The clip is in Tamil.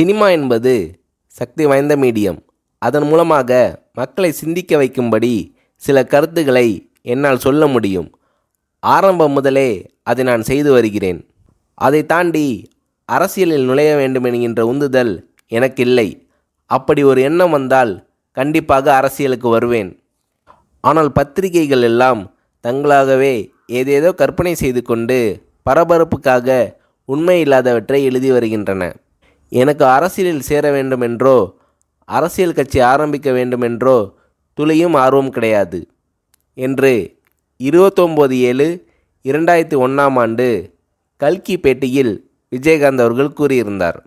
சினிமா என்பது சக்தி வாய்ந்த மீடியம் அதன் மூலமாக மக்களை சிந்திக்க வைக்கும்படி சில கருத்துக்களை என்னால் சொல்ல முடியும் ஆரம்பம் முதலே அதை நான் செய்து வருகிறேன் அதை தாண்டி அரசியலில் நுழைய வேண்டும் என்கின்ற உந்துதல் எனக்கு இல்லை அப்படி ஒரு எண்ணம் வந்தால் கண்டிப்பாக அரசியலுக்கு வருவேன் ஆனால் பத்திரிகைகள் எல்லாம் தங்களாகவே ஏதேதோ கற்பனை செய்து கொண்டு பரபரப்புக்காக உண்மை இல்லாதவற்றை எழுதி வருகின்றன எனக்கு அரசியலில் சேர வேண்டும் என்றோ அரசியல் கட்சி ஆரம்பிக்க வேண்டும் என்றோ துளியும் ஆர்வம் கிடையாது என்று இருபத்தொம்போது ஏழு இரண்டாயிரத்தி ஒன்றாம் ஆண்டு கல்கி பேட்டியில் விஜயகாந்த் அவர்கள் கூறியிருந்தார்